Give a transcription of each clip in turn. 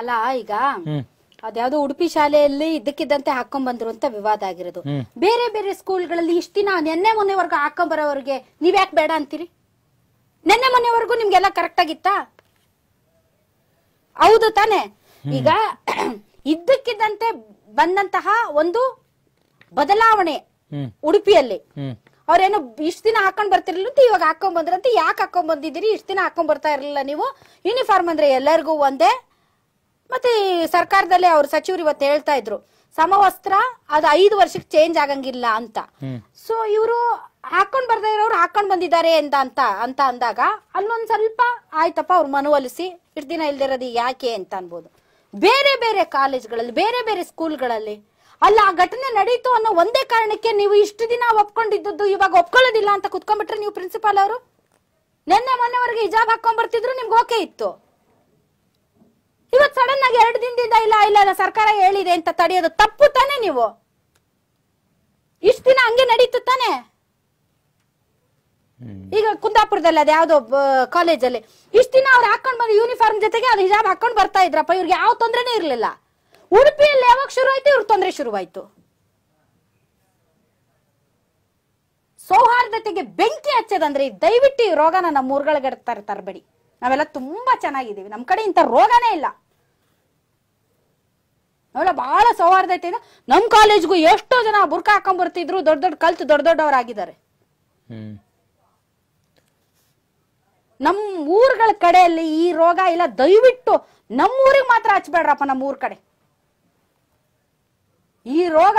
ಅಲ್ಲ ಈಗ ಅದ್ಯಾವ್ದು ಉಡುಪಿ ಶಾಲೆಯಲ್ಲಿ ಇದಕ್ಕಿದ್ದಂತೆ ಹಾಕೊಂಡ್ ಬಂದ್ರು ಅಂತ ವಿವಾದ ಆಗಿರೋದು ಬೇರೆ ಬೇರೆ ಸ್ಕೂಲ್ಗಳಲ್ಲಿ ಇಷ್ಟ ದಿನ ನಿನ್ನೆ ಮೊನ್ನೆವರೆಗೂ ಹಾಕೊಂಡ್ ಬರೋವರಿಗೆ ನೀವ್ ಯಾಕೆ ಬೇಡ ಅಂತೀರಿ ನಿನ್ನೆ ಮೊನ್ನೆವರೆಗೂ ನಿಮ್ಗೆಲ್ಲ ಕರೆಕ್ಟ್ ಆಗಿತ್ತಾ ಹೌದು ತಾನೆ ಈಗ ಇದ್ದಕ್ಕಿದ್ದಂತೆ ಬಂದಂತಹ ಒಂದು ಬದಲಾವಣೆ ಉಡುಪಿಯಲ್ಲಿ ಅವ್ರೇನು ಇಷ್ಟ ದಿನ ಹಾಕೊಂಡ್ ಬರ್ತಿರ್ಲಿಲ್ಲ ಅಂತ ಇವಾಗ ಹಾಕೊಂಡ್ ಬಂದ್ರಂತ ಯಾಕೆ ಹಾಕೊಂಡ್ ಬಂದಿದ್ದೀರಿ ಇಷ್ಟ ದಿನ ಹಾಕೊಂಡ್ ಬರ್ತಾ ಇರಲಿಲ್ಲ ನೀವು ಯೂನಿಫಾರ್ಮ್ ಅಂದ್ರೆ ಎಲ್ಲರಿಗೂ ಒಂದೇ ಮತ್ತೆ ಸರ್ಕಾರದಲ್ಲಿ ಅವ್ರ ಸಚಿವರು ಇವತ್ತು ಹೇಳ್ತಾ ಇದ್ರು ಸಮವಸ್ತ್ರ ಅದು ಐದು ವರ್ಷಕ್ಕೆ ಚೇಂಜ್ ಆಗಂಗಿಲ್ಲ ಅಂತ ಸೊ ಇವರು ಹಾಕೊಂಡ್ ಬರ್ತಾ ಇರೋರು ಹಾಕೊಂಡ್ ಬಂದಿದ್ದಾರೆ ಅಂತ ಅಂತ ಅಂತ ಅಂದಾಗ ಅಲ್ಲೊಂದ್ ಸ್ವಲ್ಪ ಆಯ್ತಪ್ಪ ಅವ್ರು ಮನವೊಲಿಸಿ ಇಷ್ಟು ದಿನ ಇಲ್ದಿರೋದು ಯಾಕೆ ಅಂತ ಅನ್ಬೋದು ಬೇರೆ ಬೇರೆ ಕಾಲೇಜ್ಗಳಲ್ಲಿ ಬೇರೆ ಬೇರೆ ಸ್ಕೂಲ್ಗಳಲ್ಲಿ ಅಲ್ಲ ಆ ಘಟನೆ ನಡೀತು ಅನ್ನೋ ಒಂದೇ ಕಾರಣಕ್ಕೆ ನೀವು ಇಷ್ಟು ದಿನ ಒಪ್ಕೊಂಡಿದ್ದದ್ದು ಇವಾಗ ಒಪ್ಕೊಳ್ಳೋದಿಲ್ಲ ಅಂತ ಕುತ್ಕೊಂಡ್ಬಿಟ್ರೆ ನೀವು ಪ್ರಿನ್ಸಿಪಾಲ್ ಅವರು ನಿನ್ನೆ ಮೊನ್ನೆವರೆಗೆ ಹಿಜಾಬ್ ಹಾಕೊಂಡ್ ಬರ್ತಿದ್ರು ನಿಮ್ಗೆ ಓಕೆ ಇತ್ತು ಇವತ್ತು ಸಡನ್ ಆಗಿ ಎರಡು ದಿನದಿಂದ ಇಲ್ಲ ಇಲ್ಲ ಸರ್ಕಾರ ಹೇಳಿದೆ ಅಂತ ತಡೆಯೋದು ತಪ್ಪು ತಾನೆ ನೀವು ಇಷ್ಟು ದಿನ ಹಂಗೆ ನಡೀತು ತಾನೆ ಈಗ ಕುಂದಾಪುರದಲ್ಲಿ ಅದ ಯಾವ್ದೋ ಕಾಲೇಜಲ್ಲಿ ಇಷ್ಟ ದಿನ ಅವ್ರು ಹಾಕೊಂಡ್ ಬಂದ ಯೂನಿಫಾರ್ಮ್ ಜೊತೆಗೆ ಅದು ಹಿಜಾಬ್ ಹಾಕೊಂಡ್ ಬರ್ತಾ ಇದ್ರಪ್ಪ ಇವ್ರಿಗೆ ಯಾವ ತೊಂದ್ರೆನೆ ಇರ್ಲಿಲ್ಲ ಉಡುಪಿಯಲ್ಲಿ ಯಾವಾಗ ಶುರು ಆಯ್ತು ಇವ್ರ ತೊಂದರೆ ಶುರುವಾಯ್ತು ಸೌಹಾರ್ದತೆಗೆ ಬೆಂಕಿ ಹಚ್ಚದಂದ್ರೆ ದಯವಿಟ್ಟು ಈ ರೋಗನ ನಮ್ಮ ಊರ್ಗಳಗಡೆ ತರಬೇಡಿ ನಾವೆಲ್ಲ ತುಂಬಾ ಚೆನ್ನಾಗಿದ್ದೀವಿ ನಮ್ಮ ಕಡೆ ಇಂಥ ರೋಗನೇ ಇಲ್ಲ ಅವೆಲ್ಲ ಬಹಳ ಸೌಹಾರ್ದ ಐತೆ ನಮ್ ಕಾಲೇಜ್ಗೂ ಎಷ್ಟೋ ಜನ ಬುರ್ಕ ಹಾಕೊಂಡ್ಬರ್ತಿದ್ರು ದೊಡ್ಡ ದೊಡ್ಡ ಕಲ್ತು ದೊಡ್ಡ ದೊಡ್ಡವರಾಗಿದ್ದಾರೆ ನಮ್ ಊರ್ಗಳ ಕಡೆಯಲ್ಲಿ ಈ ರೋಗ ಇಲ್ಲ ದಯವಿಟ್ಟು ಊರಿಗೆ ಮಾತ್ರ ಹಚ್ಬೇಡ್ರಪ್ಪ ನಮ್ಮ ಊರ್ ಕಡೆ ಈ ರೋಗ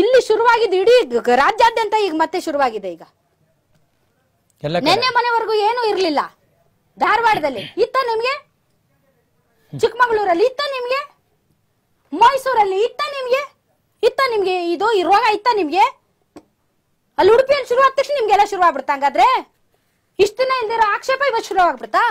ಇಲ್ಲಿ ಶುರುವಾಗಿದ್ದು ಇಡೀ ರಾಜ್ಯಾದ್ಯಂತ ಈಗ ಮತ್ತೆ ಶುರುವಾಗಿದೆ ಈಗ ನಿನ್ನೆ ಮನೆವರೆಗೂ ಏನು ಇರ್ಲಿಲ್ಲ ಧಾರವಾಡದಲ್ಲಿ ಇತ್ತ ನಿಮ್ಗೆ ಚಿಕ್ಕಮಗಳೂರಲ್ಲಿ ಇತ್ತ ನಿಮ್ಗೆ ಮೈಸೂರಲ್ಲಿ ಇತ್ತ ನಿಮ್ಗೆ ಇತ್ತ ನಿಮ್ಗೆ ಇದು ಈ ರೋಗ ಇತ್ತ ನಿಮ್ಗೆ ಅಲ್ಲಿ ಉಡುಪಿಯಲ್ಲಿ ಶುರು ಆದ ತಕ್ಷಣ ನಿಮ್ಗೆಲ್ಲ ಶುರು ಆಗ್ಬಿಡ್ತಾ ಹಂಗಾದ್ರೆ ಇಷ್ಟು ದಿನ ಇಲ್ದಿರೋ ಆಕ್ಷೇಪ ಇವತ್ತು ಶುರು ಆಗ್ಬಿಡ್ತಾ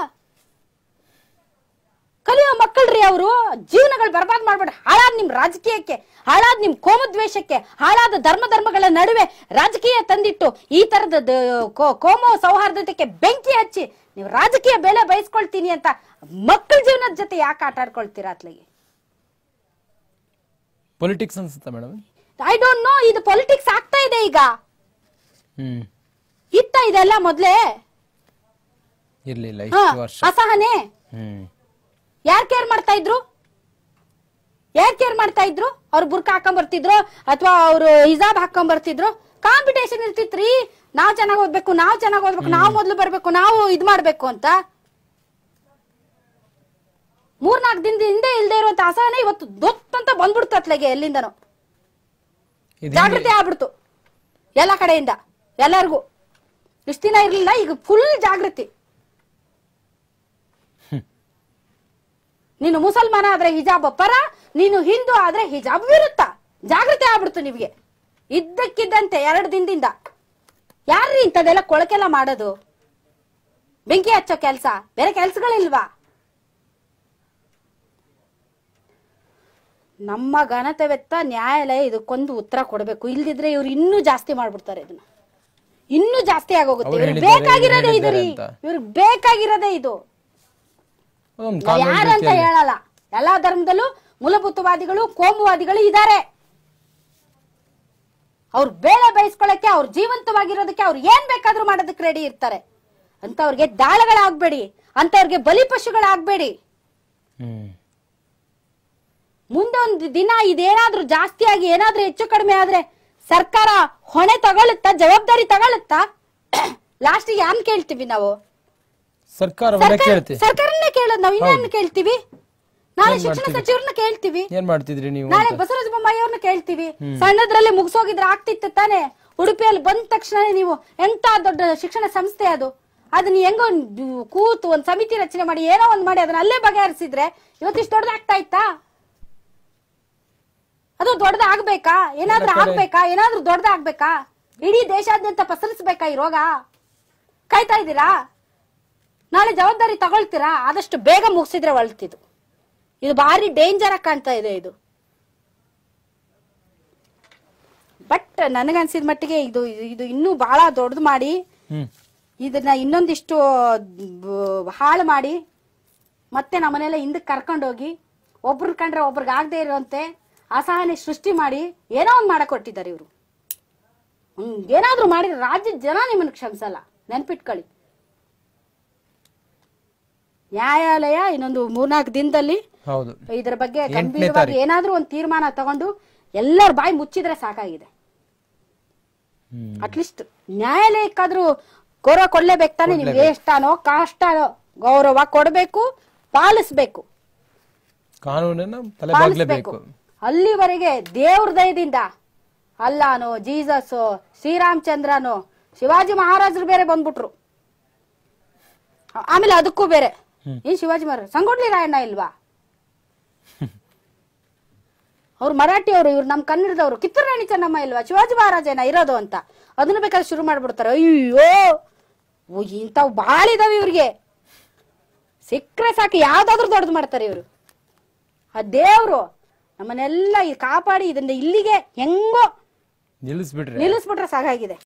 ಕಲಿಯೋ ಮಕ್ಕಳ್ರಿ ಅವರು ಜೀವನಗಳು ಬರ್ಬಾದ್ ಮಾಡ್ಬೇಡ ಹಾಳಾದ ನಿಮ್ ರಾಜಕೀಯಕ್ಕೆ ಹಾಳಾದ ನಿಮ್ ಕೋಮದ್ವೇಷಕ್ಕೆ ಹಾಳಾದ ಧರ್ಮ ಧರ್ಮಗಳ ನಡುವೆ ರಾಜಕೀಯ ತಂದಿಟ್ಟು ಈ ತರದ ಕೋಮ ಸೌಹಾರ್ದತೆಗೆ ಬೆಂಕಿ ಹಚ್ಚಿ ನೀವು ರಾಜಕೀಯ ಬೆಲೆ ಬಯಸ್ಕೊಳ್ತೀನಿ ಅಂತ ಮಕ್ಕಳ ಜೀವನದ ಜೊತೆ ಯಾಕೆ ಆಟ ಆಡ್ಕೊಳ್ತೀರಾ ಪೊಲಿಟಿಕ್ಸ್ ಅನ್ಸುತ್ತಾ ಮೇಡಮ್ ಐ ಡೋಂಟ್ ನೋ ಇದು ಪೊಲಿಟಿಕ್ಸ್ ಆಗ್ತಾ ಇದೆ ಈಗ ಹ್ಮ್ ಇತ್ತ ಇದೆಲ್ಲ ಮೊದ್ಲೇ ಇರ್ಲಿಲ್ಲ ಅಸಹನೆ ಯಾರ್ ಕೇರ್ ಮಾಡ್ತಾ ಇದ್ರು ಯಾರ್ ಕೇರ್ ಮಾಡ್ತಾ ಇದ್ರು ಅವ್ರು ಬುರ್ಕ ಹಾಕೊಂಡ್ ಬರ್ತಿದ್ರು ಅಥವಾ ಅವ್ರು ಹಿಜಾಬ್ ಹಾಕೊಂಡ್ ಬರ್ತಿದ್ರು ಕಾಂಪಿಟೇಷನ್ ಇರ್ತಿತ್ರಿ ನಾವ್ ಚೆನ್ನಾಗ್ ಓದ್ಬೇಕು ನಾವ್ ಚೆನ್ನಾಗ್ ಓದ್ಬೇಕು ನಾವ್ ಮೊದ್ಲು ಬರ್ಬೇಕು ನಾವು ಇದ್ ಮಾಡ್ಬೇಕು ಅಂತ ಮೂರ್ನಾಲ್ಕು ದಿನದ ಹಿಂದೆ ಇಲ್ಲದೆ ಇರುವಂತ ಹಸನ ಇವತ್ತು ದೊತ್ತಂತ ಬಂದ್ಬಿಡ್ತು ಅತ್ಲೆಗೆ ಎಲ್ಲಿಂದನೋ ಜಾಗೃತಿ ಆಗ್ಬಿಡ್ತು ಎಲ್ಲ ಕಡೆಯಿಂದ ಎಲ್ಲರಿಗೂ ಇಷ್ಟಿನ ದಿನ ಇರ್ಲಿಲ್ಲ ಈಗ ಫುಲ್ ಜಾಗೃತಿ ನೀನು ಮುಸಲ್ಮಾನ ಆದ್ರೆ ಹಿಜಾಬ್ ಪರ ನೀನು ಹಿಂದೂ ಆದ್ರೆ ಹಿಜಾಬ್ ವಿರುದ್ಧ ಜಾಗೃತಿ ಆಗ್ಬಿಡ್ತು ನಿಮಗೆ ಇದ್ದಕ್ಕಿದ್ದಂತೆ ಎರಡು ದಿನದಿಂದ ಯಾರ್ರಿ ಇಂಥದೆಲ್ಲ ಕೊಳಕೆಲ್ಲ ಮಾಡೋದು ಬೆಂಕಿ ಹಚ್ಚೋ ಕೆಲಸ ಬೇರೆ ಕೆಲ್ಸಗಳಿಲ್ವಾ ನಮ್ಮ ವ್ಯಕ್ತ ನ್ಯಾಯಾಲಯ ಇದಕ್ಕೊಂದು ಉತ್ತರ ಕೊಡಬೇಕು ಇಲ್ದಿದ್ರೆ ಇವ್ರು ಇನ್ನೂ ಜಾಸ್ತಿ ಮಾಡ್ಬಿಡ್ತಾರೆ ಇದನ್ನ ಇನ್ನೂ ಜಾಸ್ತಿ ಆಗೋಗುತ್ತೆ ಇವ್ರಿಗೆ ಬೇಕಾಗಿರೋದೇ ಇದ್ರಿ ಇವ್ರಿಗೆ ಬೇಕಾಗಿರೋದೇ ಇದು ಯಾರಂತ ಹೇಳಲ್ಲ ಎಲ್ಲಾ ಧರ್ಮದಲ್ಲೂ ಮೂಲಭೂತವಾದಿಗಳು ಕೋಮುವಾದಿಗಳು ಇದ್ದಾರೆ ಅವ್ರು ಬೇಳೆ ಬಯಸ್ಕೊಳ್ಳಕ್ಕೆ ಅವ್ರು ಜೀವಂತವಾಗಿರೋದಕ್ಕೆ ಅವ್ರು ಏನ್ ಬೇಕಾದ್ರೂ ಮಾಡೋದಕ್ಕೆ ರೆಡಿ ಇರ್ತಾರೆ ಅಂತ ಅವ್ರಿಗೆ ದಾಳಗಳಾಗ್ಬೇಡಿ ಅಂತವ್ರಿಗೆ ಪಶುಗಳಾಗ್ಬೇಡಿ ಒಂದು ದಿನ ಇದೇನಾದ್ರೂ ಜಾಸ್ತಿ ಆಗಿ ಏನಾದ್ರೂ ಹೆಚ್ಚು ಕಡಿಮೆ ಆದ್ರೆ ಸರ್ಕಾರ ಹೊಣೆ ತಗೊಳ್ಳುತ್ತಾ ಜವಾಬ್ದಾರಿ ತಗೊಳುತ್ತಾ ಲಾಸ್ಟ್ ಯಾನ್ ಕೇಳ್ತೀವಿ ನಾವು ಸರ್ಕಾರನ್ನೇ ಕೇಳ್ತೀವಿ ನಾಳೆ ಶಿಕ್ಷಣ ಸಚಿವರನ್ನ ಮಾಡ್ತಿದ್ರಿ ನೀವು ಬಸವರಾಜ ಬೊಮ್ಮಾಯಿ ಅವ್ರನ್ನ ಕೇಳ್ತೀವಿ ಸಣ್ಣದ್ರಲ್ಲಿ ಮುಗಿಸೋಗಿದ್ರೆ ಆಗ್ತಿತ್ತು ತಾನೆ ಉಡುಪಿಯಲ್ಲಿ ಬಂದ ತಕ್ಷಣ ನೀವು ಎಂತ ದೊಡ್ಡ ಶಿಕ್ಷಣ ಸಂಸ್ಥೆ ಅದು ಅದನ್ನ ಹೆಂಗೋ ಕೂತು ಒಂದ್ ಸಮಿತಿ ರಚನೆ ಮಾಡಿ ಏನೋ ಒಂದ್ ಮಾಡಿ ಅದನ್ನ ಅಲ್ಲೇ ಬಗೆಹರಿಸಿದ್ರೆ ಇವತ್ತಿಷ್ಟು ದೊಡ್ಡದಾಗ್ತಾ ಇತ್ತಾ ಅದು ದೊಡ್ಡದಾಗ್ಬೇಕಾ ಏನಾದ್ರೂ ಆಗ್ಬೇಕಾ ಏನಾದ್ರೂ ದೊಡ್ಡದಾಗ್ಬೇಕಾ ಇಡೀ ದೇಶಾದ್ಯಂತ ಪಸರಿಸ್ಬೇಕಾ ಈ ರೋಗ ಕಾಯ್ತಾ ಇದ್ದೀರಾ ನಾಳೆ ಜವಾಬ್ದಾರಿ ತಗೊಳ್ತೀರಾ ಆದಷ್ಟು ಬೇಗ ಮುಗಿಸಿದ್ರೆ ಒಳ್ತಿದ್ದು ಇದು ಭಾರಿ ಡೇಂಜರ್ ಆಗಿ ಕಾಣ್ತಾ ಇದೆ ಇದು ಬಟ್ ನನಗನ್ಸಿದ ಮಟ್ಟಿಗೆ ಇದು ಇದು ಇನ್ನೂ ಬಹಳ ದೊಡ್ಡದು ಮಾಡಿ ಇದನ್ನ ಇನ್ನೊಂದಿಷ್ಟು ಹಾಳು ಮಾಡಿ ಮತ್ತೆ ನಮ್ಮನೆಲ್ಲ ಹಿಂದಕ್ಕೆ ಕರ್ಕೊಂಡೋಗಿ ಒಬ್ರು ಕಂಡ್ರೆ ಒಬ್ರಿಗೆ ಆಗದೆ ಇರುವಂತೆ ಅಸಹನೆ ಸೃಷ್ಟಿ ಮಾಡಿ ಏನೋ ಒಂದು ಮಾಡಕ್ ಕೊಟ್ಟಿದ್ದಾರೆ ಇವರು ಏನಾದ್ರೂ ಮಾಡಿದ್ರೆ ರಾಜ್ಯದ ಜನ ನಿಮ್ಮನ್ನು ಕ್ಷಮಿಸಲ್ಲ ನೆನ್ಪಿಟ್ಕೊಳ್ಳಿ ನ್ಯಾಯಾಲಯ ಇನ್ನೊಂದು ಮೂರ್ನಾಲ್ಕು ದಿನದಲ್ಲಿ ಇದರ ಬಗ್ಗೆ ಗಂಭೀರವಾಗಿ ಏನಾದ್ರೂ ಒಂದು ತೀರ್ಮಾನ ತಗೊಂಡು ಎಲ್ಲರ ಬಾಯಿ ಮುಚ್ಚಿದ್ರೆ ಸಾಕಾಗಿದೆ ಅಟ್ಲೀಸ್ಟ್ ನ್ಯಾಯಾಲಯಕ್ಕಾದ್ರೂ ಗೌರವ ಕೊಡ್ಲೇಬೇಕು ತಾನೆ ನಿಮ್ಗೆ ಎಷ್ಟಾನೋ ಕಾಷ್ಟಾನೋ ಗೌರವ ಕೊಡಬೇಕು ಪಾಲಿಸ್ಬೇಕು ಕಾನೂನನ್ನ ಪಾಲಿಸ್ಬೇಕು ಅಲ್ಲಿವರೆಗೆ ದೇವ್ರ ದಯದಿಂದ ಅಲ್ಲಾನು ಜೀಸಸ್ ಶ್ರೀರಾಮಚಂದ್ರನು ಶಿವಾಜಿ ಮಹಾರಾಜರು ಬೇರೆ ಬಂದ್ಬಿಟ್ರು ಆಮೇಲೆ ಅದಕ್ಕೂ ಬೇರೆ ಈ ಶಿವಾಜಿ ಮಹಾರಾಜ ಸಂಗೊಳ್ಳಿ ರಾಯಣ್ಣ ಇಲ್ವಾ ಅವ್ರು ಮರಾಠಿಯವರು ಇವ್ರು ನಮ್ಮ ಕನ್ನಡದವರು ಕಿತ್ತೂರು ರಾಣಿ ಚೆನ್ನಮ್ಮ ಇಲ್ವಾ ಶಿವಾಜಿ ಮಹಾರಾಜೇನ ಇರೋದು ಅಂತ ಅದನ್ನ ಬೇಕಾದ್ರೆ ಶುರು ಮಾಡ್ಬಿಡ್ತಾರೆ ಅಯ್ಯೋ ಇಂಥವು ಭಾಳ ಇದಾವೆ ಇವ್ರಿಗೆ ಸಿಕ್ಕರೆ ಸಾಕು ಯಾವ್ದಾದ್ರು ದೊಡ್ಡದು ಮಾಡ್ತಾರೆ ಇವರು ಆ ದೇವ್ರು ನಮ್ಮನ್ನೆಲ್ಲ ಕಾಪಾಡಿ ಇದನ್ನ ಇಲ್ಲಿಗೆ ಹೆಂಗೋ ನಿಲ್ಲಿಸ್ಬಿಟ್ರೆ ನಿಲ್ಲಿಸ್ಬಿಟ್ರೆ ಸಾಕಾಗಿದೆ